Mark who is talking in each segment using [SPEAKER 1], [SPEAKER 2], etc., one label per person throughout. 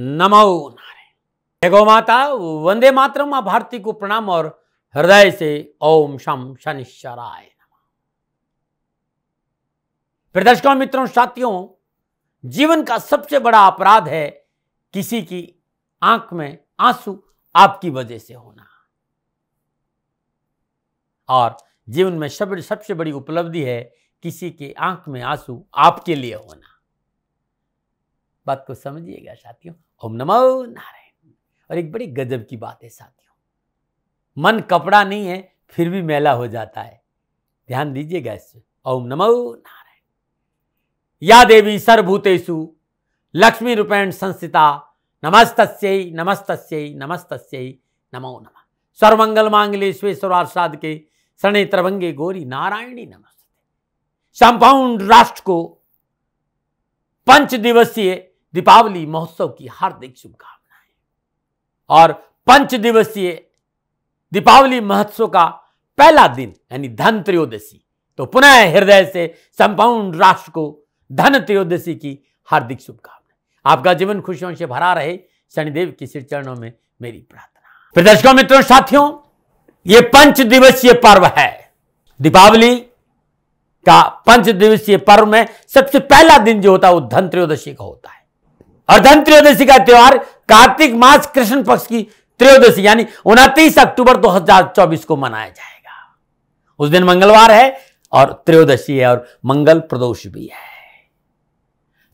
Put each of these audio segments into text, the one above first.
[SPEAKER 1] नमो नारे गौ माता वंदे मातर माँ भारती को प्रणाम और हृदय से ओम शम शनिश्चराय प्रदर्शकों मित्रों साथियों जीवन का सबसे बड़ा अपराध है किसी की आंख में आंसू आपकी वजह से होना और जीवन में सब सबसे बड़ी उपलब्धि है किसी के आंख में आंसू आपके लिए होना बात को समझिएगा साथियों ओम नमो नारायण और एक बड़ी गजब की बात है साथियों मन कपड़ा नहीं है फिर भी मेला हो जाता है ध्यान दीजिएगा इससे ओम नमो नारायण या देवी सर्वभूतेशु लक्ष्मी रूपेण संस्थिता नमस्त नमस्त नमस्त नमो नम सर्वंगल मांगले स्वेश्वरार्षाद के शरण त्रभंगे गौरी नारायणी नमस्ते संपूर्ण राष्ट्र को पंच दिवसीय दीपावली महोत्सव की हार्दिक शुभकामनाएं और पंच दिवसीय दीपावली महोत्सव का पहला दिन यानी धन त्रयोदशी तो पुनः हृदय से संपूर्ण राष्ट्र को धन त्रयोदशी की हार्दिक शुभकामनाएं आपका जीवन खुशियों से भरा रहे शनिदेव के श्री चरणों में मेरी प्रार्थना फिर दर्शकों मित्रों साथियों ये पंच दिवसीय पर्व है दीपावली का पंच दिवसीय पर्व में सबसे पहला दिन जो होता है वो धन त्रयोदशी का होता है और धन त्रयोदशी का त्यौहार कार्तिक मास कृष्ण पक्ष की त्रयोदशी यानी उनतीस अक्टूबर 2024 को मनाया जाएगा उस दिन मंगलवार है और त्रयोदशी है और मंगल प्रदोष भी है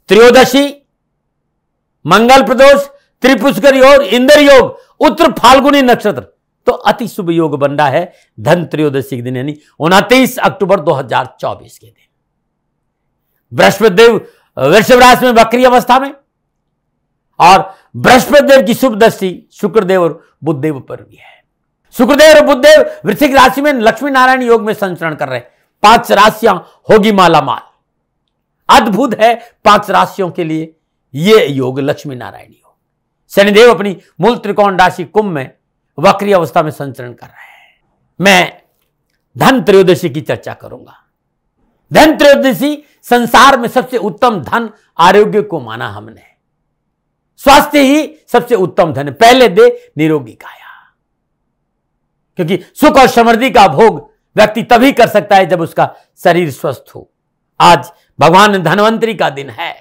[SPEAKER 1] त्रयोदशी मंगल प्रदोष त्रिपुष्कर योग इंद्र योग उत्तर फाल्गुनी नक्षत्र तो अति शुभ योग बन रहा है धन त्रयोदशी के दिन यानी उनतीस अक्टूबर 2024 के दिन बृहस्पति देव वृषभ राशि में बकरी अवस्था में और बृहस्पति देव की शुभ दृष्टि शुक्रदेव और बुद्धदेव पर भी है शुक्रदेव और बुद्धदेव वृश्चिक राशि में लक्ष्मी नारायण योग में संचरण कर रहे हैं पांच राशियां होगी माला माल अद्भुत है पांच राशियों के लिए यह योग लक्ष्मी नारायण योग शनिदेव अपनी मूल त्रिकोण राशि कुंभ में वक्री अवस्था में संचरण कर रहे हैं मैं धन त्रयोदशी की चर्चा करूंगा धन त्रयोदशी संसार में सबसे उत्तम धन आरोग्य को माना हमने स्वास्थ्य ही सबसे उत्तम धन पहले दे निरोगी काया क्योंकि सुख और समृद्धि का भोग व्यक्ति तभी कर सकता है जब उसका शरीर स्वस्थ हो आज भगवान धनवंतरी का दिन है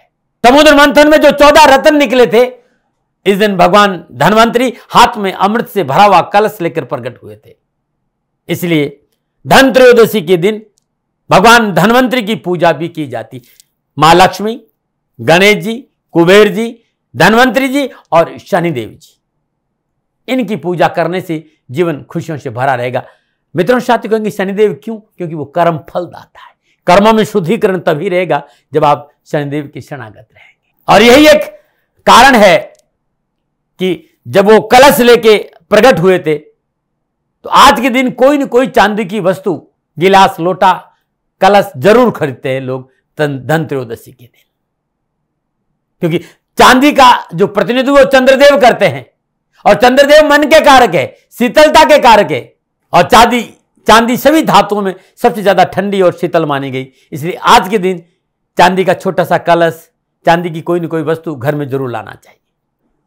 [SPEAKER 1] समुद्र मंथन में जो चौदह रतन निकले थे इस दिन भगवान धनवंतरी हाथ में अमृत से भरा हुआ कलश लेकर प्रकट हुए थे इसलिए धन त्रयोदशी के दिन भगवान धनवंतरी की पूजा भी की जाती माँ लक्ष्मी गणेश जी कुबेर जी धनवंतरी जी और शनि जी इनकी पूजा करने से जीवन खुशियों से भरा रहेगा मित्रों साथी कहेंगे शनिदेव क्यों क्योंकि वो कर्म फल दाता है कर्मों में शुद्धिकरण तभी रहेगा जब आप शनिदेव की शरणागत रहेंगे और यही एक कारण है कि जब वो कलश लेके प्रकट हुए थे तो आज के दिन कोई न कोई चांदी की वस्तु गिलास लोटा कलश जरूर खरीदते हैं लोग धन त्रयोदशी के दिन क्योंकि चांदी का जो प्रतिनिधित्व चंद्रदेव करते हैं और चंद्रदेव मन के कारक है शीतलता के कारक है और चांदी चांदी सभी धातुओं में सबसे ज़्यादा ठंडी और शीतल मानी गई इसलिए आज के दिन चांदी का छोटा सा कलश चांदी की कोई ना कोई वस्तु घर में जरूर लाना चाहिए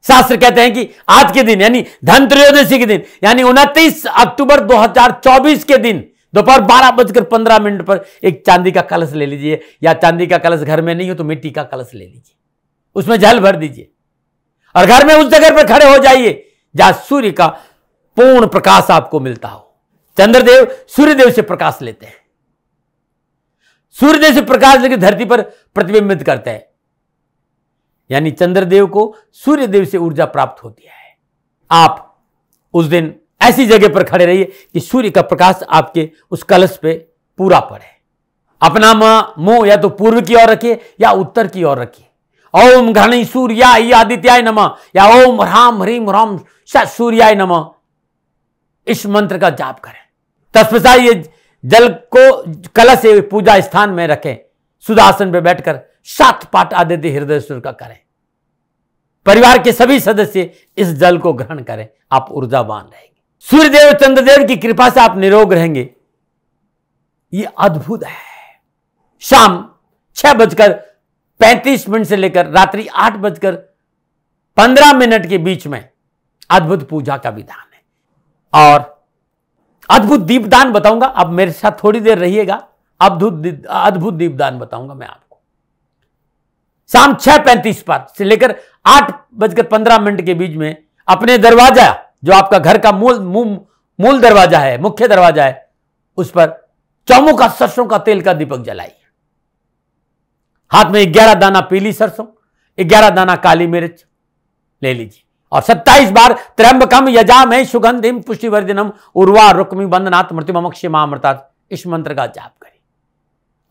[SPEAKER 1] शास्त्र कहते हैं कि आज के दिन यानी धन त्रयोदशी के दिन यानी उनतीस अक्टूबर 2024 के दिन दोपहर बारह बजकर पंद्रह मिनट पर एक चांदी का कलश ले लीजिए या चांदी का कलश घर में नहीं हो तो मिट्टी का कलश ले लीजिए उसमें जल भर दीजिए और घर में उस जगह पर खड़े हो जाइए जहां सूर्य का पूर्ण प्रकाश आपको मिलता हो चंद्रदेव सूर्यदेव से प्रकाश लेते हैं सूर्यदेव से प्रकाश लेकर धरती पर प्रतिबिंबित करते हैं यानी चंद्रदेव को सूर्यदेव से ऊर्जा प्राप्त होती है आप उस दिन ऐसी जगह पर खड़े रहिए कि सूर्य का प्रकाश आपके उस कलश पे पूरा पड़े अपना मुंह या तो पूर्व की ओर रखिए या उत्तर की ओर रखिए ओम घृणी सूर्या आदित्याय नम या ओम राम ह्रीम राम सूर्याय नम इस मंत्र का जाप करें तस्पा ये जल को कलश पूजा स्थान में रखें सुदासन पे बैठकर सात पाठ आदित्य हृदय सूर्य का करें परिवार के सभी सदस्य इस जल को ग्रहण करें आप ऊर्जावान रहेंगे सूर्यदेव चंद्रदेव की कृपा से आप निरोग रहेंगे ये अद्भुत है शाम छह बजकर पैंतीस मिनट से लेकर रात्रि आठ बजकर पंद्रह मिनट के बीच में अद्भुत पूजा का विधान है और अद्भुत दीपदान बताऊंगा अब मेरे साथ थोड़ी देर रहिएगा अद्भुत अद्भुत दीपदान बताऊंगा मैं आपको शाम छह पैंतीस पर से लेकर आठ बजकर पंद्रह मिनट के बीच में अपने दरवाजा जो आपका घर का मूल मूल दरवाजा है मुख्य दरवाजा है उस पर चौमुखा सरसों का तेल का दीपक जलाइए हाथ में ग्यारह दाना पीली सरसों ग्यारह दाना काली मिर्च ले लीजिए और सत्ताईस बार त्रयंबकम यजाम है सुगंधिम पुष्टिवर्धनम उर्वा रुक्मी बंदनाथ मृत्युमक्ष महामृता इस मंत्र का जाप करें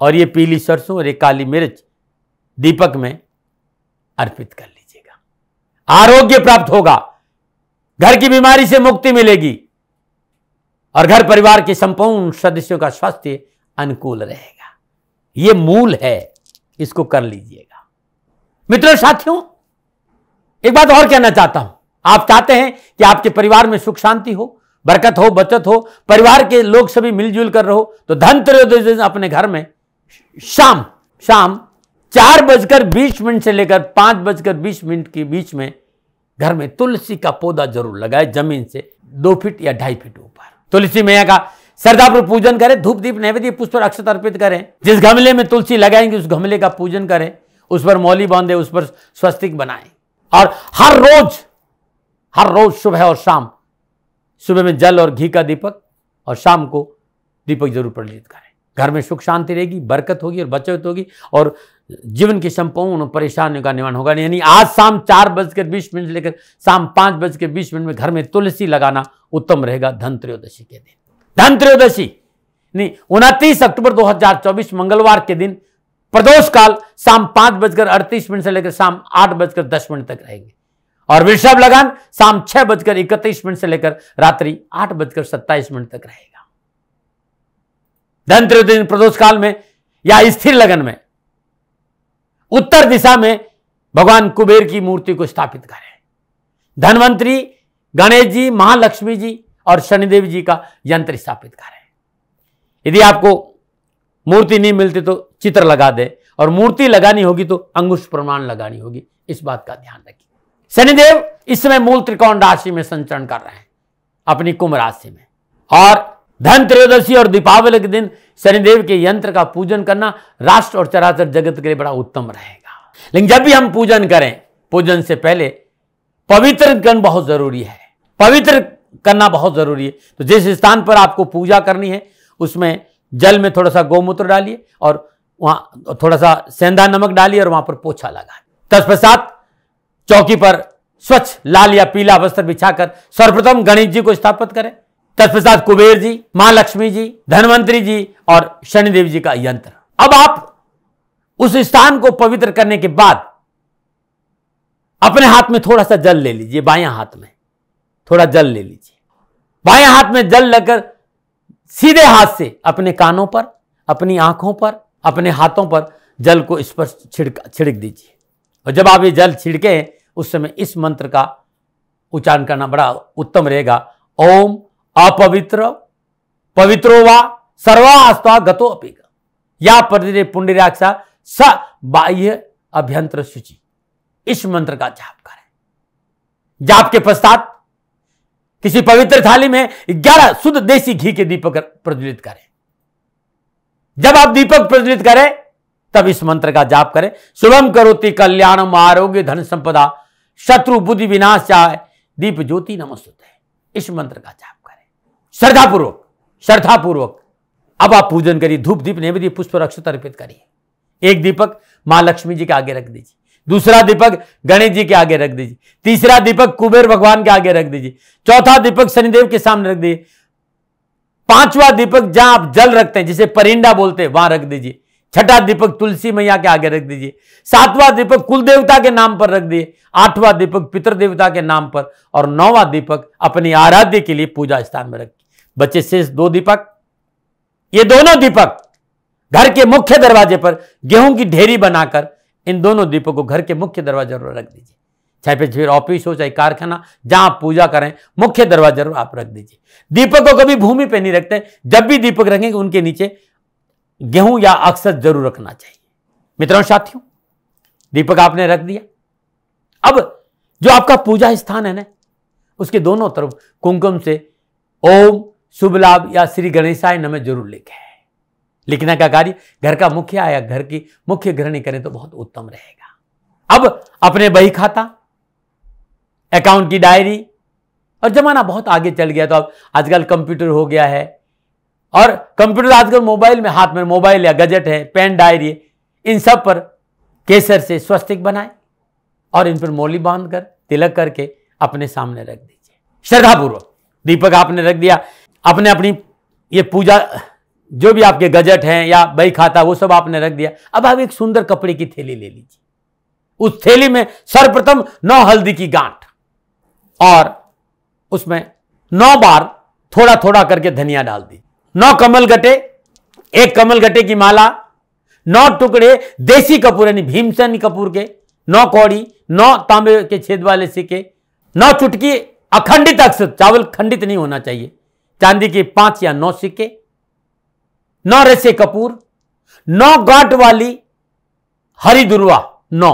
[SPEAKER 1] और ये पीली सरसों और ये काली मिर्च दीपक में अर्पित कर लीजिएगा आरोग्य प्राप्त होगा घर की बीमारी से मुक्ति मिलेगी और घर परिवार के संपूर्ण सदस्यों का स्वास्थ्य अनुकूल रहेगा ये मूल है इसको कर लीजिएगा मित्रों साथियों एक बात और कहना चाहता हूं आप चाहते हैं कि आपके परिवार में सुख शांति हो बरकत हो बचत हो परिवार के लोग सभी मिलजुल कर रहो तो धन त्रयोदश दिन अपने घर में शाम शाम चार बजकर बीस मिनट से लेकर पांच बजकर बीस मिनट के बीच में घर में तुलसी का पौधा जरूर लगाए जमीन से दो फीट या ढाई फीट ऊपर तुलसी मैया का श्रद्धा पर पूजन करें धूप दीप नैवेद्य पुष्प अक्षत अर्पित करें जिस गमले में तुलसी लगाएंगे उस गमले का पूजन करें उस पर मौली बांधे उस पर स्वस्तिक बनाए और हर रोज हर रोज सुबह और शाम सुबह में जल और घी का दीपक और शाम को दीपक जरूर प्रज्वलित करें घर में सुख शांति रहेगी बरकत होगी और बचत होगी और जीवन की संपूर्ण परेशानियों का निवारण होगा यानी आज शाम चार बजकर बीस मिनट लेकर शाम पांच बजकर बीस मिनट में घर में तुलसी लगाना उत्तम रहेगा धन त्रयोदशी के दिन धनत्रयोदशी नहीं उनतीस अक्टूबर 2024 मंगलवार के दिन प्रदोष काल शाम पांच बजकर अड़तीस मिनट से लेकर शाम आठ बजकर दस मिनट तक रहेंगे और वृषभ लगान शाम छह बजकर इकतीस मिनट से लेकर रात्रि आठ बजकर सत्ताईस मिनट तक रहेगा धनत्रयोदशी प्रदोष काल में या स्थिर लगन में उत्तर दिशा में भगवान कुबेर की मूर्ति को स्थापित करें धनवंतरी गणेश जी महालक्ष्मी जी और शनिदेव जी का यंत्र स्थापित करें यदि आपको मूर्ति नहीं मिलती तो चित्र लगा दे और मूर्ति लगानी होगी तो अंगुष्ठ प्रमाण लगानी होगी इस बात का ध्यान रखिए शनिदेव इस समय मूल त्रिकोण राशि में संचरण कर रहे हैं अपनी कुंभ राशि में और धन त्रयोदशी और दीपावली के दिन शनिदेव के यंत्र का पूजन करना राष्ट्र और चराचर जगत के लिए बड़ा उत्तम रहेगा लेकिन जब भी हम पूजन करें पूजन से पहले पवित्र गण बहुत जरूरी है पवित्र करना बहुत ज़रूरी है तो जिस स्थान पर आपको पूजा करनी है उसमें जल में थोड़ा सा गौमूत्र डालिए और वहां थोड़ा सा सेंधा नमक डालिए और वहां पर पोछा लगाए तत्पश्चात चौकी पर स्वच्छ लाल या पीला वस्त्र बिछाकर सर्वप्रथम गणेश जी को स्थापित करें तत्पश्चात कुबेर जी मां लक्ष्मी जी धनवंतरी जी और शनिदेव जी का यंत्र अब आप उस स्थान को पवित्र करने के बाद अपने हाथ में थोड़ा सा जल ले लीजिए बाया हाथ में थोड़ा जल ले लीजिए बाएं हाथ में जल लेकर सीधे हाथ से अपने कानों पर अपनी आंखों पर अपने हाथों पर जल को स्पर्श छिड़क छिड़क दीजिए और जब आप ये जल छिड़के उस समय इस मंत्र का उच्चारण करना बड़ा उत्तम रहेगा ओम अपवित्र पवित्रो वा सर्वास्ता गतो अपेगा या प्रतिरे पुण्यराक्षा स बाह्य अभ्यंतर सूची इस मंत्र का जाप करें जाप के पश्चात किसी पवित्र थाली में ग्यारह शुद्ध देसी घी के दीपक प्रज्वलित करें जब आप दीपक प्रज्वलित करें तब इस मंत्र का जाप करें शुभम करोति कल्याणम आरोग्य धन संपदा शत्रु बुद्धि विनाश चाहे दीप ज्योति नमस्त है इस मंत्र का जाप करें श्रद्धापूर्वक श्रद्धापूर्वक अब आप पूजन करिए धूप दीप नैवेद्य पुष्प रक्षित अर्पित करिए एक दीपक मां लक्ष्मी जी के आगे रख दीजिए दूसरा दीपक गणेश जी के आगे रख दीजिए तीसरा दीपक कुबेर भगवान के आगे रख दीजिए चौथा दीपक शनिदेव के सामने रख दीजिए पांचवा दीपक जहां आप जल रखते हैं जिसे परिंडा बोलते हैं वहां रख दीजिए छठा दीपक तुलसी मैया के आगे रख दीजिए सातवां दीपक कुल देवता के नाम पर रख दिए आठवां दीपक पितर देवता के नाम पर और नौवां दीपक अपनी आराध्य के लिए पूजा स्थान में रखिए बच्चे शेष दो दीपक ये दोनों दीपक घर के मुख्य दरवाजे पर गेहूं की ढेरी बनाकर इन दोनों दीपों को घर के मुख्य दरवाजे पर रख दीजिए चाहे फिर फिर ऑफिस हो चाहे कारखाना जहां आप पूजा करें मुख्य दरवाजे पर आप रख दीजिए दीपक को कभी भूमि पर नहीं रखते जब भी दीपक रखेंगे उनके नीचे गेहूं या अक्सर जरूर रखना चाहिए मित्रों साथियों दीपक आपने रख दिया अब जो आपका पूजा स्थान है ना उसके दोनों तरफ कुमकुम से ओम शुभ लाभ या श्री गणेशाय नमः जरूर लिखे लिखने का कार्य घर का मुखिया या घर की मुख्य गृहणी करें तो बहुत उत्तम रहेगा अब अपने बही खाता अकाउंट की डायरी और जमाना बहुत आगे चल गया तो अब आजकल कंप्यूटर हो गया है और कंप्यूटर तो आजकल मोबाइल में हाथ में मोबाइल या गजट है पेन डायरी इन सब पर केसर से स्वस्तिक बनाए और इन पर मोली बांध कर तिलक करके अपने सामने रख दीजिए श्रद्धापूर्वक दीपक आपने रख दिया अपने अपनी ये पूजा जो भी आपके गजट हैं या बही खाता वो सब आपने रख दिया अब आप एक सुंदर कपड़े की थैली ले लीजिए उस थैली में सर्वप्रथम नौ हल्दी की गांठ और उसमें नौ बार थोड़ा थोड़ा करके धनिया डाल दी नौ कमल गटे एक कमल गटे की माला नौ टुकड़े देसी कपूर यानी भीमसेन कपूर के नौ कौड़ी नौ तांबे के छेद वाले सिक्के नौ चुटकी अखंडित अक्षर चावल खंडित नहीं होना चाहिए चांदी के पांच या नौ सिक्के नौ रेसे कपूर नौ गांठ वाली हरिदुर्वा नौ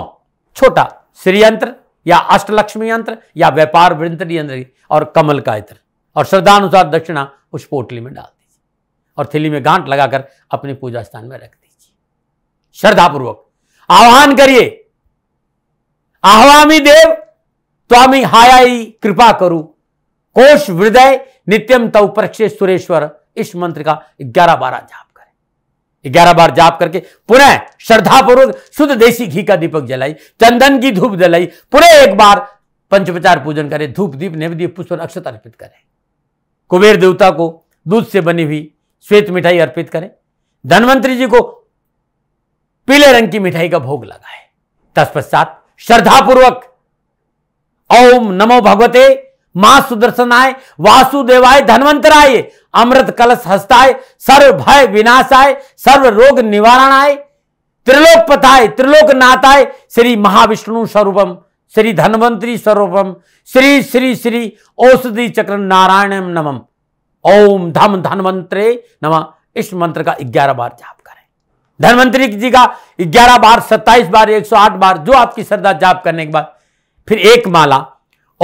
[SPEAKER 1] छोटा श्रीयंत्र या अष्टलक्ष्मी यंत्र या व्यापार वृंत्र यंत्र और कमल का यंत्र और श्रद्धानुसार दक्षिणा उस पोटली में डाल दीजिए और थैली में गांठ लगाकर अपने पूजा स्थान में रख दीजिए श्रद्धापूर्वक आह्वान करिए आह्वामी देव स्वामी हायाई कृपा करू कोश हृदय नित्यम तव प्रक्षे सुरेश्वर इस मंत्र का ग्यारह बारह जाप करें ग्यारह बार जाप करके पुनः श्रद्धापूर्वक शुद्ध देसी घी का दीपक जलाई चंदन की धूप जलाई पुनः एक बार पंचपचार पूजन करें धूप दीप नैवेद्य पुष्प अक्षत अर्पित करें कुबेर देवता को दूध से बनी हुई श्वेत मिठाई अर्पित करें धनवंतरी जी को पीले रंग की मिठाई का भोग लगाए तत्पश्चात श्रद्धापूर्वक ओम नमो भगवते मां सुदर्शनाय वासुदेवाय धनवंतराय अमृत कलश हस्ताय सर्व भय विनाशाय सर्व रोग निवारणाय त्रिलोक पथाय त्रिलोक नाथाय श्री महाविष्णु स्वरूपम श्री धनवंतरी स्वरूपम श्री श्री श्री औषधि चक्र नारायण नमम ओम धम धनवंतरे नम इस मंत्र का ग्यारह बार जाप करें धनवंतरी जी का ग्यारह बार सत्ताईस बार एक सौ आठ बार जो आपकी श्रद्धा जाप करने के बाद फिर एक माला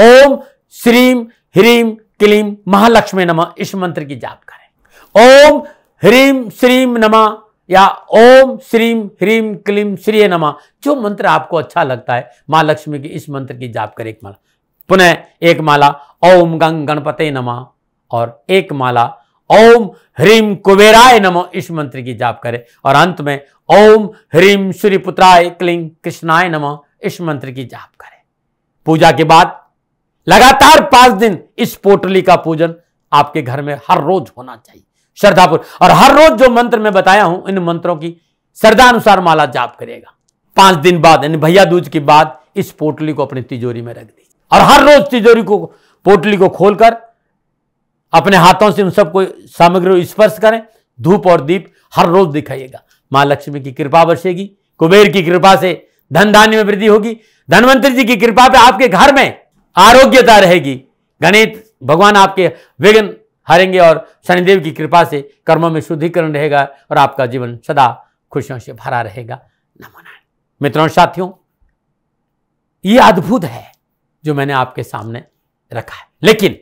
[SPEAKER 1] ओम श्रीम ह्रीम क्लीम महालक्ष्मी नमः इस मंत्र की जाप करें ओम ह्रीम श्रीम नमः या ओम श्रीम ह्रीम क्लीम श्री नमः जो मंत्र आपको अच्छा लगता है महालक्ष्मी लक्ष्मी की इस मंत्र की जाप करें एक माला पुनः एक माला ओम गंग गणपते नमः और एक माला ओम ह्रीम कुबेराय नमो इस मंत्र की जाप करें और अंत में ओम ह्रीम श्री पुत्राय क्लिंग कृष्णाय नमः इस मंत्र की जाप करें पूजा के बाद लगातार पांच दिन इस पोटली का पूजन आपके घर में हर रोज होना चाहिए श्रद्धापुर और हर रोज जो मंत्र मैं बताया हूं इन मंत्रों की श्रद्धा अनुसार माला जाप करेगा पांच दिन बाद यानी भैया दूज के बाद इस पोटली को अपनी तिजोरी में रख दी और हर रोज तिजोरी को पोटली को खोलकर अपने हाथों से उन सबको सामग्री स्पर्श करें धूप और दीप हर रोज दिखाइएगा मां लक्ष्मी की कृपा बरसेगी कुबेर की कृपा से धन धान्य में वृद्धि होगी धनवंतरी जी की कृपा पे आपके घर में आरोग्यता रहेगी गणित भगवान आपके विघ्न हारेंगे और शनिदेव की कृपा से कर्मों में शुद्धिकरण रहेगा और आपका जीवन सदा खुशियों से भरा रहेगा नमो नारायण मित्रों साथियों ये अद्भुत है जो मैंने आपके सामने रखा है लेकिन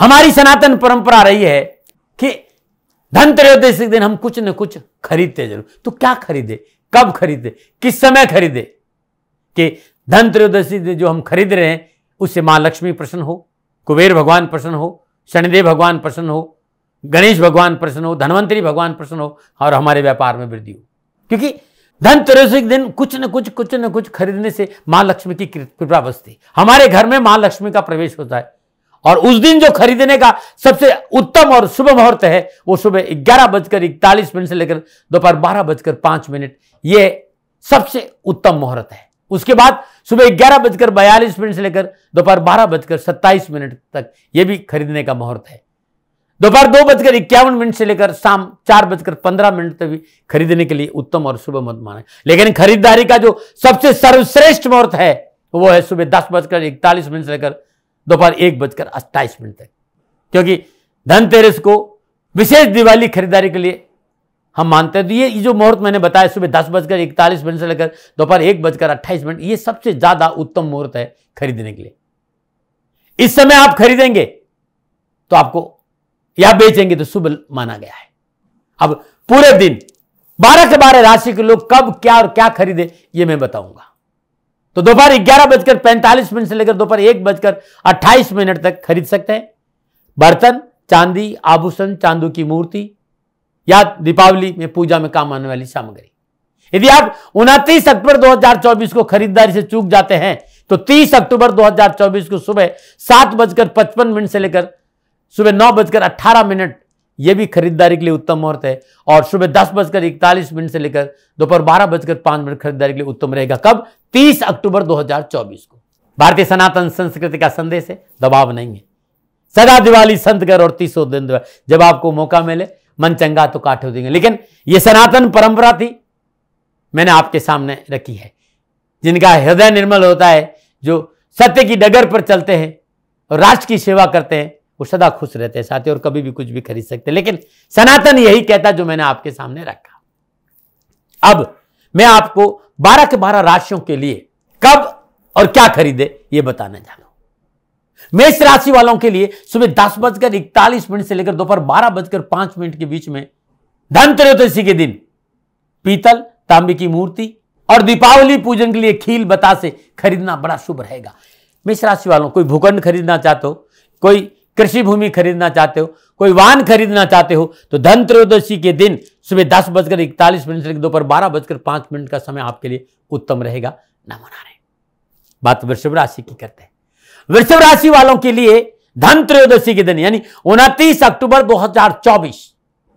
[SPEAKER 1] हमारी सनातन परंपरा रही है कि धन दिन हम कुछ न कुछ खरीदते जरूर तो क्या खरीदे कब खरीदे किस समय खरीदे कि धन त्रयोदशी दिन जो हम खरीद रहे हैं उससे माँ लक्ष्मी प्रसन्न हो कुबेर भगवान प्रसन्न हो शनिदेव भगवान प्रसन्न हो गणेश भगवान प्रसन्न हो धनवंतरी भगवान प्रसन्न हो और हमारे व्यापार में वृद्धि हो क्योंकि धन त्रयोदशी के दिन कुछ न कुछ कुछ न कुछ खरीदने से माँ लक्ष्मी की कृपा बसती हमारे घर में माँ लक्ष्मी का प्रवेश होता है और उस दिन जो खरीदने का सबसे उत्तम और शुभ मुहूर्त है वो सुबह ग्यारह बजकर इकतालीस मिनट से लेकर दोपहर बारह बजकर पांच मिनट ये सबसे उत्तम मुहूर्त है उसके बाद सुबह ग्यारह बजकर बयालीस मिनट से लेकर दोपहर बारह बजकर सत्ताईस मिनट तक यह भी खरीदने का मुहूर्त है दोपहर दो बजकर इक्यावन मिनट से लेकर शाम चार बजकर पंद्रह मिनट तक भी खरीदने के लिए उत्तम और शुभ मत माना लेकिन खरीदारी का जो सबसे सर्वश्रेष्ठ मुहूर्त है वो है सुबह दस बजकर इकतालीस मिनट से लेकर दोपहर एक बजकर अट्ठाईस मिनट तक क्योंकि धनतेरस को विशेष दिवाली खरीदारी के लिए हम मानते हैं तो ये जो मुहूर्त मैंने बताया सुबह दस बजकर इकतालीस मिनट से लेकर दोपहर एक बजकर अट्ठाईस मिनट ये सबसे ज़्यादा उत्तम मुहूर्त है खरीदने के लिए इस समय आप खरीदेंगे तो आपको या बेचेंगे तो शुभ माना गया है अब पूरे दिन बारह से बारह राशि के लोग कब क्या और क्या खरीदे ये मैं बताऊंगा तो दोपहर ग्यारह बजकर पैंतालीस मिनट से लेकर दोपहर एक बजकर अट्ठाईस मिनट तक खरीद सकते हैं बर्तन चांदी आभूषण चांदू की मूर्ति या दीपावली में पूजा में काम आने वाली सामग्री यदि आप उनतीस अक्टूबर 2024 को खरीदारी से चूक जाते हैं तो 30 अक्टूबर 2024 को सुबह सात बजकर पचपन मिनट से लेकर सुबह नौ बजकर अट्ठारह मिनट यह भी खरीदारी के लिए उत्तम मुहूर्त है और सुबह दस बजकर इकतालीस मिनट से लेकर दोपहर बारह बजकर पांच मिनट खरीदारी के लिए उत्तम रहेगा कब तीस अक्टूबर 2024 को भारतीय सनातन संस्कृति का संदेश है दबाव नहीं है सदा दिवाली संत कर और तीसों दिन जब आपको मौका मिले मन चंगा तो हो देंगे लेकिन ये सनातन परंपरा थी मैंने आपके सामने रखी है जिनका हृदय निर्मल होता है जो सत्य की डगर पर चलते हैं और राष्ट्र की सेवा करते हैं वो सदा खुश रहते हैं साथी और कभी भी कुछ भी खरीद सकते हैं लेकिन सनातन यही कहता जो मैंने आपके सामने रखा अब मैं आपको बारह के बारह राशियों के लिए कब और क्या खरीदे ये बताने जा रहा मेष राशि वालों के लिए सुबह दस बजकर इकतालीस मिनट से लेकर दोपहर बारह बजकर पांच मिनट के बीच में धन के दिन पीतल तांबे की मूर्ति और दीपावली पूजन के लिए खील बतासे खरीदना बड़ा शुभ रहेगा मेष राशि वालों कोई भूखंड खरीदना चाहते हो कोई कृषि भूमि खरीदना चाहते हो कोई वाहन खरीदना चाहते हो तो धन त्रयोदशी के दिन सुबह दस बजकर इकतालीस मिनट से लेकर दोपहर बारह बजकर पांच मिनट का समय आपके लिए उत्तम रहेगा न मना रहे बात वृषभ राशि की करते हैं वृषभ राशि वालों के लिए धन त्रयोदशी के दिन यानी उनतीस अक्टूबर 2024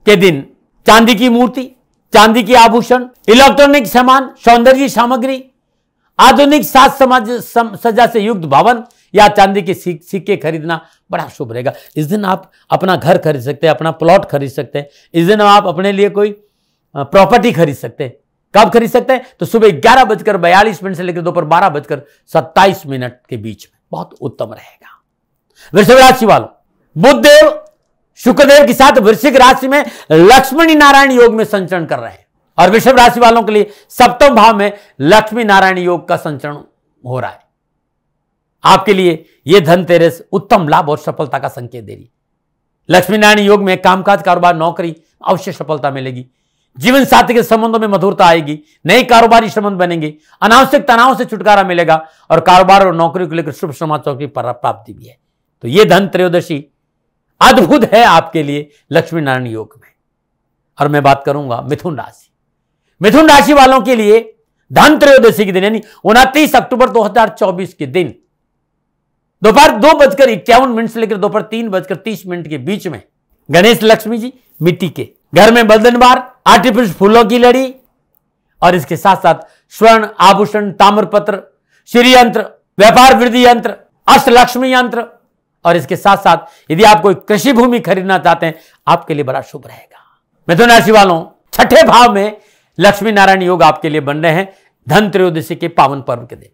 [SPEAKER 1] के दिन चांदी की मूर्ति चांदी के आभूषण इलेक्ट्रॉनिक सामान सौंदर्य सामग्री आधुनिक साज समाज सम, सजा से युक्त भवन या चांदी के सिक्के खरीदना बड़ा शुभ रहेगा इस दिन आप अपना घर खरीद सकते हैं अपना प्लॉट खरीद सकते हैं इस दिन आप अपने लिए कोई प्रॉपर्टी खरीद सकते हैं कब खरीद सकते हैं तो सुबह ग्यारह बजकर बयालीस मिनट से लेकर दोपहर बारह बजकर सत्ताईस मिनट के बीच में बहुत उत्तम रहेगा वृषभ राशि वालों बुद्धदेव शुक्रदेव के साथ वृश्चिक राशि में लक्ष्मी नारायण योग में संचरण कर रहे हैं और वृषभ राशि वालों के लिए सप्तम भाव में लक्ष्मी नारायण योग का संचरण हो रहा है आपके लिए यह धनतेरस उत्तम लाभ और सफलता का संकेत दे रही लक्ष्मी नारायण योग में कामकाज कारोबार नौकरी अवश्य सफलता मिलेगी जीवन साथी के संबंधों में मधुरता आएगी नए कारोबारी संबंध बनेंगे अनावश्यक तनाव से छुटकारा मिलेगा और कारोबार और नौकरी को लेकर शुभ समाचार की प्राप्ति भी है तो ये धन त्रयोदशी अद्भुत है आपके लिए लक्ष्मी नारायण योग में और मैं बात करूंगा मिथुन राशि मिथुन राशि वालों के लिए धन त्रयोदशी के दिन यानी उनतीस अक्टूबर 2024 के दिन दोपहर दो बजकर इक्यावन मिनट से लेकर दोपहर तीन बजकर तीस मिनट के बीच में गणेश लक्ष्मी जी मिट्टी के घर में बार आर्टिफिश फूलों की लड़ी और इसके साथ साथ स्वर्ण आभूषण ताम्रपत्र श्री यंत्र व्यापार वृद्धि यंत्र अष्टलक्ष्मी यंत्र और इसके साथ साथ यदि आप कोई कृषि भूमि खरीदना चाहते हैं आपके लिए बड़ा शुभ रहेगा मिथुन राशि वालों छठे भाव में लक्ष्मी नारायण योग आपके लिए बन रहे हैं धन त्रयोदशी के पावन पर्व के दिन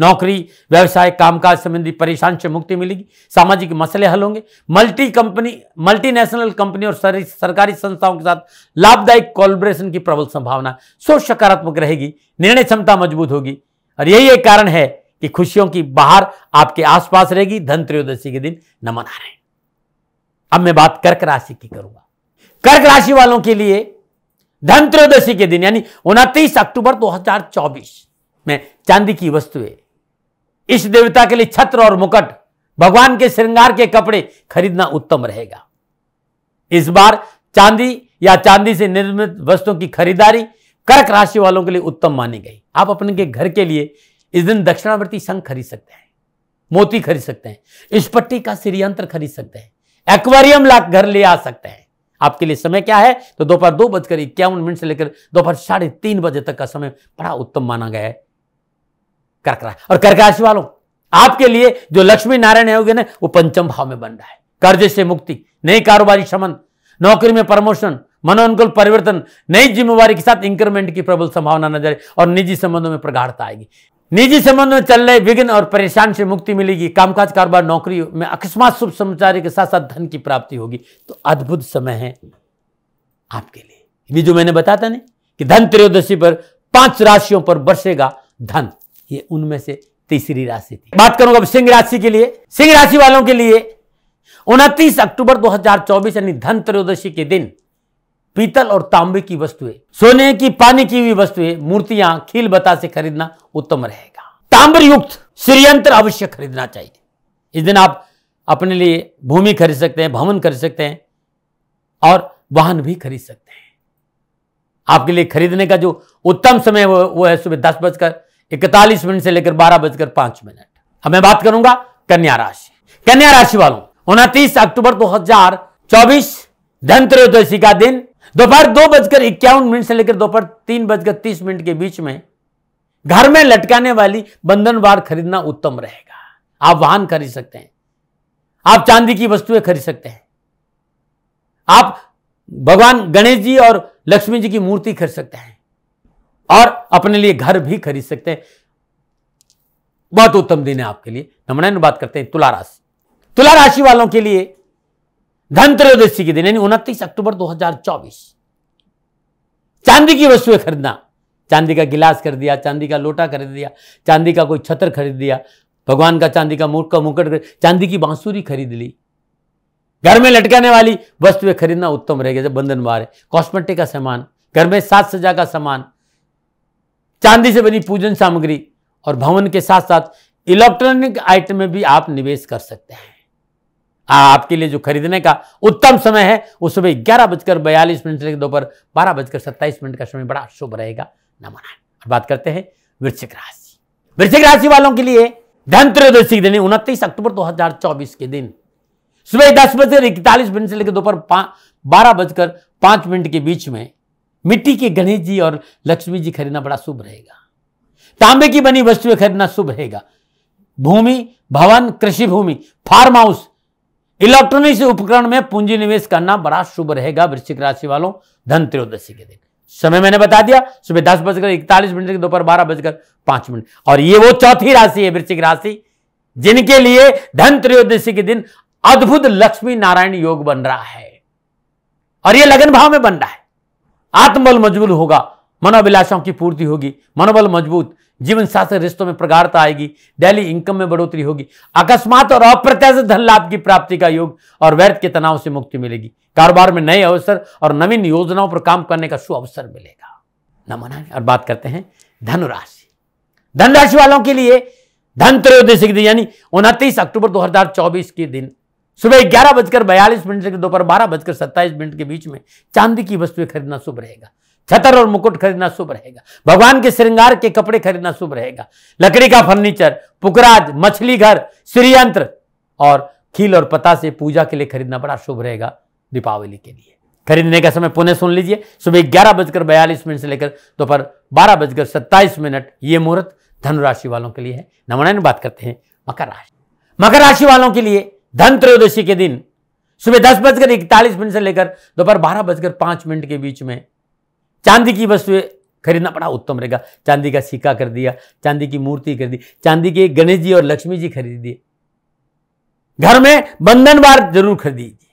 [SPEAKER 1] नौकरी व्यवसाय कामकाज संबंधी परेशान से मुक्ति मिलेगी सामाजिक मसले हल होंगे मल्टी कंपनी मल्टीनेशनल कंपनी और सरकारी संस्थाओं के साथ लाभदायक कोलब्रेशन की प्रबल संभावना सोच सकारात्मक रहेगी निर्णय क्षमता मजबूत होगी और यही एक कारण है कि खुशियों की बाहर आपके आसपास रहेगी धन त्रयोदशी के दिन न मना रहे अब मैं बात कर्क राशि की करूंगा कर्क राशि वालों के लिए धन त्रयोदशी के दिन यानी उनतीस अक्टूबर 2024 में चांदी की वस्तुएं इस देवता के लिए छत्र और मुकट भगवान के श्रृंगार के कपड़े खरीदना उत्तम रहेगा इस बार चांदी या चांदी से निर्मित वस्तुओं की खरीदारी कर्क राशि वालों के लिए उत्तम मानी गई आप अपने के घर के लिए इस दिन दक्षिणावर्ती संघ खरीद सकते हैं मोती खरीद सकते हैं इस पट्टी का सिरियंत्र खरीद सकते हैं एक्वेरियम ला घर ले आ सकते हैं आपके लिए समय क्या है तो दोपहर दो बजकर इक्यावन मिनट से लेकर दोपहर साढ़े तीन बजे तक का समय बड़ा उत्तम माना गया है कर्क राशि और कर्क राशि वालों आपके लिए जो लक्ष्मी नारायण योगे ना वो पंचम भाव में बन रहा है कर्ज से मुक्ति नई कारोबारी शमन नौकरी में प्रमोशन मनोअनुकूल परिवर्तन नई जिम्मेवारी के साथ इंक्रीमेंट की प्रबल संभावना नजर और निजी संबंधों में प्रगाढ़ता आएगी निजी संबंध में चल रहे विघ्न और परेशान से मुक्ति मिलेगी कामकाज कारोबार नौकरी में अकस्मात शुभ समाचार के साथ साथ धन की प्राप्ति होगी तो अद्भुत समय है आपके लिए ये जो मैंने बताया था ना कि धन त्रयोदशी पर पांच राशियों पर बरसेगा धन ये उनमें से तीसरी राशि थी बात करूंगा सिंह राशि के लिए सिंह राशि वालों के लिए उनतीस अक्टूबर 2024 यानी धन त्रयोदशी के दिन पीतल और तांबे की वस्तुएं सोने की पानी की हुई वस्तुएं मूर्तियां खील बता से खरीदना उत्तम रहेगा ताम्र युक्त श्रीयंत्र अवश्य खरीदना चाहिए इस दिन आप अपने लिए भूमि खरीद सकते हैं भवन खरीद सकते हैं और वाहन भी खरीद सकते हैं आपके लिए खरीदने का जो उत्तम समय वो है सुबह दस बजकर इकतालीस मिनट से लेकर बारह बजकर पांच मिनट अब मैं बात करूंगा कन्या राशि कन्या राशि वालों उनतीस अक्टूबर दो हजार चौबीस धनत्रयोदशी का दिन दोपहर दो बजकर इक्यावन मिनट से लेकर दोपहर तीन बजकर तीस मिनट के बीच में घर में लटकाने वाली बंधनवार खरीदना उत्तम रहेगा आप वाहन खरीद सकते हैं आप चांदी की वस्तुएं खरीद सकते हैं आप भगवान गणेश जी और लक्ष्मी जी की मूर्ति खरीद सकते हैं और अपने लिए घर भी खरीद सकते हैं बहुत उत्तम दिन है आपके लिए नमनायन बात करते हैं तुला राशि तुला राशि वालों के लिए धन त्रयोदशी के दिन यानी उनतीस अक्टूबर 2024 चांदी की वस्तुएं खरीदना चांदी का गिलास खरीद दिया चांदी का लोटा खरीद दिया चांदी का कोई छत्र खरीद दिया भगवान का चांदी का मूर्ख का मुकुट चांदी की बांसुरी खरीद ली घर में लटकाने वाली वस्तुएं खरीदना उत्तम रहेगा जब बंधन बार है कॉस्मेटिक का सामान घर में साज सजा का सामान चांदी से बनी पूजन सामग्री और भवन के साथ साथ इलेक्ट्रॉनिक आइटम में भी आप निवेश कर सकते हैं आपके लिए जो खरीदने का उत्तम समय है वो सुबह ग्यारह बजकर बयालीस मिनट से दोपहर बारह बजकर सत्ताईस मिनट का समय बड़ा शुभ रहेगा नमनायण और बात करते हैं वृश्चिक राशि वृश्चिक राशि वालों के लिए धनत्रयोदशी के दिन उनतीस अक्टूबर 2024 के दिन सुबह दस बजकर इकतालीस मिनट से लेकर दोपहर बारह बजकर पांच मिनट के बीच में मिट्टी के गणेश जी और लक्ष्मी जी खरीदना बड़ा शुभ रहेगा तांबे की बनी वस्तुएं खरीदना शुभ रहेगा भूमि भवन कृषि भूमि फार्म हाउस इलेक्ट्रॉनिक्स उपकरण में पूंजी निवेश करना बड़ा शुभ रहेगा वृश्चिक राशि वालों धन त्रयोदशी के दिन समय मैंने बता दिया सुबह दस बजकर इकतालीस मिनट से दोपहर बारह बजकर पांच मिनट और ये वो चौथी राशि है वृश्चिक राशि जिनके लिए धन त्रयोदशी के दिन अद्भुत लक्ष्मी नारायण योग बन रहा है और ये लगन भाव में बन रहा है आत्मबल मजबूत होगा मनोभिलाषाओं की पूर्ति होगी मनोबल मजबूत जीवन साथी रिश्तों में प्रगाढ़ता आएगी डेली इनकम में बढ़ोतरी होगी अकस्मात और अप्रत्याशित धन लाभ की प्राप्ति का योग और व्यर्थ के तनाव से मुक्ति मिलेगी कारोबार में नए अवसर और नवीन योजनाओं पर काम करने का सु अवसर मिलेगा न मना और बात करते हैं धनुराशि धनराशि वालों के लिए धन त्रयोदशी के दिन यानी उनतीस अक्टूबर 2024 के दिन सुबह ग्यारह बजकर बयालीस मिनट से दोपहर बारह बजकर सत्ताईस मिनट के बीच में चांदी की वस्तुएं खरीदना शुभ रहेगा छतर और मुकुट खरीदना शुभ रहेगा भगवान के श्रृंगार के कपड़े खरीदना शुभ रहेगा लकड़ी का फर्नीचर पुकराज मछली घर श्रीयंत्र और खील और पता से पूजा के लिए खरीदना बड़ा शुभ रहेगा दीपावली के लिए खरीदने का समय पुनः सुन लीजिए सुबह ग्यारह बजकर बयालीस मिनट से लेकर दोपहर बारह बजकर सत्ताईस मिनट ये मुहूर्त धनुराशि वालों के लिए है नमनायन बात करते हैं मकर राशि मकर राशि वालों के लिए धन त्रयोदशी के दिन सुबह दस बजकर इकतालीस मिनट से लेकर दोपहर बारह बजकर पांच मिनट के बीच में चांदी की वस्तुएं खरीदना बड़ा उत्तम रहेगा चांदी का सिक्का कर दिया चांदी की मूर्ति कर दी चांदी के गणेश जी और लक्ष्मी जी खरीद दिए घर में बंधन बार जरूर खरीदीजिए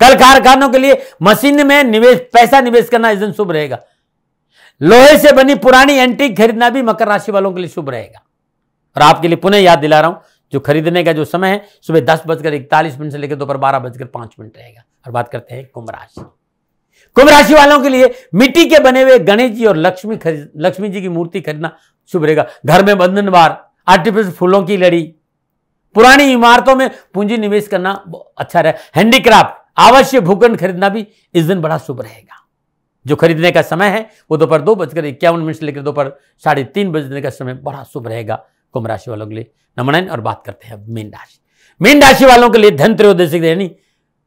[SPEAKER 1] कल कारखानों के लिए मशीन में निवेश पैसा निवेश करना इस दिन शुभ रहेगा लोहे से बनी पुरानी एंटीक खरीदना भी मकर राशि वालों के लिए शुभ रहेगा और आपके लिए पुनः याद दिला रहा हूं जो खरीदने का जो समय है सुबह दस बजकर इकतालीस मिनट से लेकर दोपहर बारह बजकर पांच मिनट रहेगा और बात करते हैं कुंभ राशि कुंभ राशि वालों के लिए मिट्टी के बने हुए गणेश जी और लक्ष्मी खरीद लक्ष्मी जी की मूर्ति खरीदना शुभ रहेगा घर में बंधन बार आर्टिफिशियल फूलों की लड़ी पुरानी इमारतों में पूंजी निवेश करना अच्छा रहे हैंडीक्राफ्ट आवश्यक भूखंड खरीदना भी इस दिन बड़ा शुभ रहेगा जो खरीदने का समय है वो दोपहर दो बजकर इक्यावन मिनट से लेकर दोपहर साढ़े तीन बजने का समय बड़ा शुभ रहेगा कुंभ राशि वालों के लिए नमन और बात करते हैं मीन राशि मीन राशि वालों के लिए धन त्रयोदशी यानी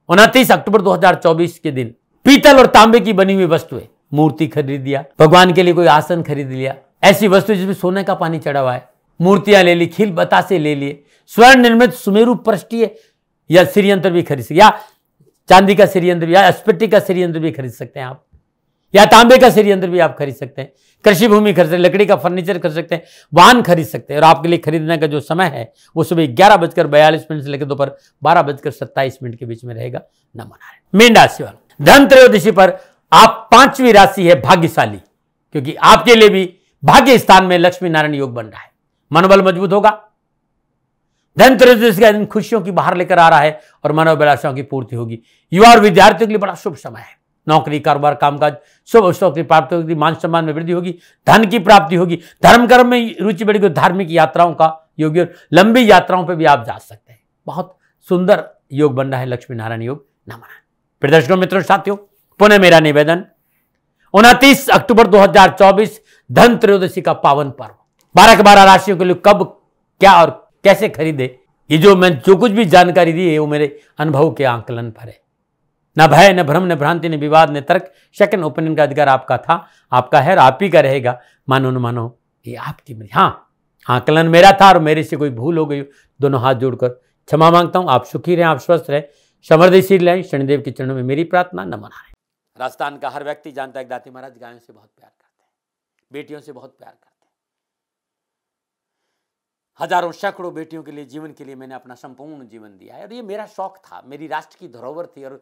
[SPEAKER 1] उनतीस अक्टूबर 2024 के दिन पीतल और तांबे की बनी हुई वस्तुएं मूर्ति खरीद लिया भगवान के लिए कोई आसन खरीद लिया ऐसी वस्तु जिसमें सोने का पानी चढ़ा हुआ है मूर्तियां ले ली खिल बतासे ले लिए स्वर्ण निर्मित सुमेरु पृष्ठीय या श्रीयंत्र भी खरीद सकते या चांदी का श्रीयंत्र या अस्पटी का श्रीयंत्र भी खरीद सकते हैं आप या तांबे का श्रीयंत्र भी आप खरीद सकते हैं कृषि भूमि खरीद सकते लकड़ी का फर्नीचर खरीद सकते हैं वाहन खरीद सकते हैं और आपके लिए खरीदने का जो समय है वो सुबह ग्यारह बजकर बयालीस मिनट से लेकर दोपहर बारह बजकर सत्ताईस मिनट के बीच में रहेगा नमनारायण मीन राशि वालों धन त्रयोदशी पर आप पांचवी राशि है भाग्यशाली क्योंकि आपके लिए भी भाग्य स्थान में लक्ष्मी नारायण योग बन रहा है मनोबल मजबूत होगा धन त्रयोदशी का दिन खुशियों की बाहर लेकर आ रहा है और मनोभिलाषाओं की पूर्ति होगी युवा और विद्यार्थियों के लिए बड़ा शुभ समय है नौकरी कारोबार कामकाज शुभ अवसरों की प्राप्ति होगी मान सम्मान में वृद्धि होगी धन की प्राप्ति होगी धर्म कर्म में रुचि बढ़ेगी तो धार्मिक यात्राओं का योग्य लंबी यात्राओं पर भी आप जा सकते हैं बहुत सुंदर योग बन रहा है लक्ष्मी नारायण योग नमन प्रदर्शकों मित्रों साथियों पुनः मेरा निवेदन उनतीस अक्टूबर 2024 धन त्रयोदशी का पावन पर्व बारह के बारह राशियों के लिए कब क्या और कैसे खरीदे ये जो मैं जो कुछ भी जानकारी दी है वो मेरे अनुभव के आंकलन पर है न भय न भ्रम न भ्रांति न विवाद न तर्क सेकंड ओपिनियन का अधिकार आपका था आपका है और आप ही का रहेगा मानो न मानो ये आपकी मर्जी हाँ आकलन हाँ, मेरा था और मेरे से कोई भूल हो गई दोनों हाथ जोड़कर क्षमा मांगता हूँ आप सुखी रहें आप स्वस्थ रहें समृद्धिशील रहें शनिदेव के चरणों में मेरी प्रार्थना न मना आए राजस्थान का हर व्यक्ति जानता है कि दाती महाराज गायों से बहुत प्यार करते हैं बेटियों से बहुत प्यार करते हैं हजारों सैकड़ों बेटियों के लिए जीवन के लिए मैंने अपना संपूर्ण जीवन दिया है और ये मेरा शौक था मेरी राष्ट्र की धरोहर थी और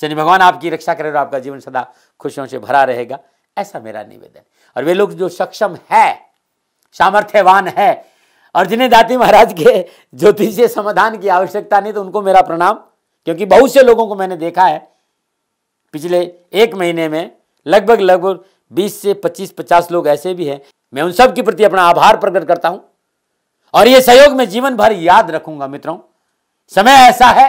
[SPEAKER 1] शनि भगवान आपकी रक्षा करे और आपका जीवन सदा खुशियों से भरा रहेगा ऐसा मेरा निवेदन और वे लोग जो सक्षम है सामर्थ्यवान है और जिन्हें दाती महाराज के ज्योतिषीय समाधान की आवश्यकता नहीं तो उनको मेरा प्रणाम क्योंकि बहुत से लोगों को मैंने देखा है पिछले एक महीने में लगभग लगभग बीस से पच्चीस पचास लोग ऐसे भी हैं मैं उन सब के प्रति अपना आभार प्रकट करता हूं और ये सहयोग मैं जीवन भर याद रखूंगा मित्रों समय ऐसा है